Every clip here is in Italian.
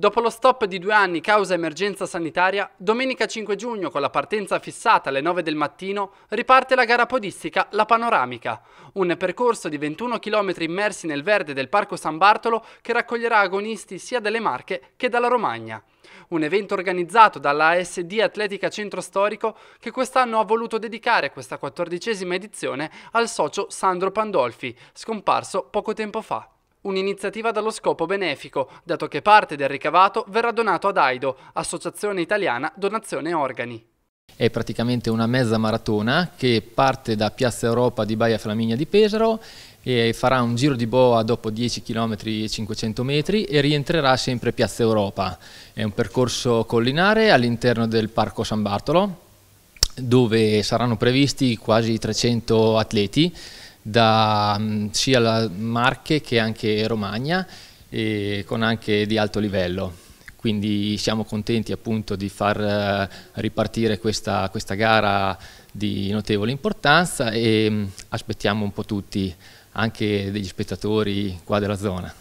Dopo lo stop di due anni causa emergenza sanitaria, domenica 5 giugno con la partenza fissata alle 9 del mattino riparte la gara podistica La Panoramica, un percorso di 21 km immersi nel verde del Parco San Bartolo che raccoglierà agonisti sia dalle Marche che dalla Romagna. Un evento organizzato dalla ASD Atletica Centro Storico che quest'anno ha voluto dedicare questa quattordicesima edizione al socio Sandro Pandolfi, scomparso poco tempo fa un'iniziativa dallo scopo benefico, dato che parte del ricavato verrà donato ad AIDO, Associazione Italiana Donazione Organi. È praticamente una mezza maratona che parte da Piazza Europa di Baia Flaminia di Pesaro e farà un giro di boa dopo 10 km e 500 metri e rientrerà sempre Piazza Europa. È un percorso collinare all'interno del Parco San Bartolo dove saranno previsti quasi 300 atleti da mm, sia la Marche che anche Romagna e con anche di alto livello. Quindi siamo contenti appunto di far eh, ripartire questa, questa gara di notevole importanza e mm, aspettiamo un po' tutti, anche degli spettatori qua della zona.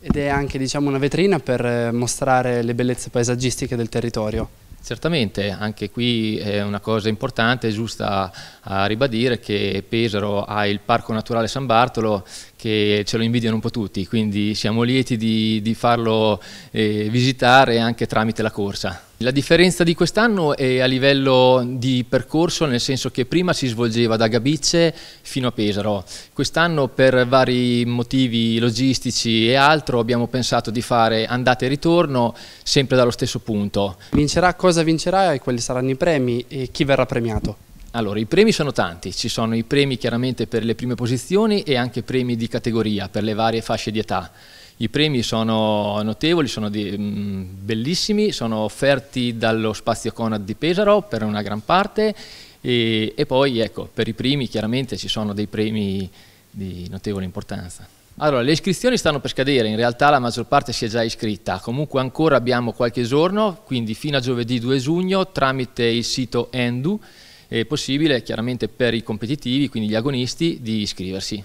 Ed è anche diciamo, una vetrina per eh, mostrare le bellezze paesaggistiche del territorio. Certamente, anche qui è una cosa importante e giusta a ribadire che Pesaro ha il Parco Naturale San Bartolo che ce lo invidiano un po' tutti, quindi siamo lieti di, di farlo eh, visitare anche tramite la corsa. La differenza di quest'anno è a livello di percorso, nel senso che prima si svolgeva da Gabice fino a Pesaro. Quest'anno per vari motivi logistici e altro abbiamo pensato di fare andata e ritorno sempre dallo stesso punto. Vincerà cosa vincerà e quali saranno i premi e chi verrà premiato? Allora, i premi sono tanti, ci sono i premi chiaramente per le prime posizioni e anche premi di categoria per le varie fasce di età. I premi sono notevoli, sono di, mh, mm, bellissimi, sono offerti dallo Spazio Conad di Pesaro per una gran parte e, e poi ecco, per i primi chiaramente ci sono dei premi di notevole importanza. Allora, le iscrizioni stanno per scadere, in realtà la maggior parte si è già iscritta, comunque ancora abbiamo qualche giorno, quindi fino a giovedì 2 giugno tramite il sito Endu è possibile chiaramente per i competitivi, quindi gli agonisti, di iscriversi.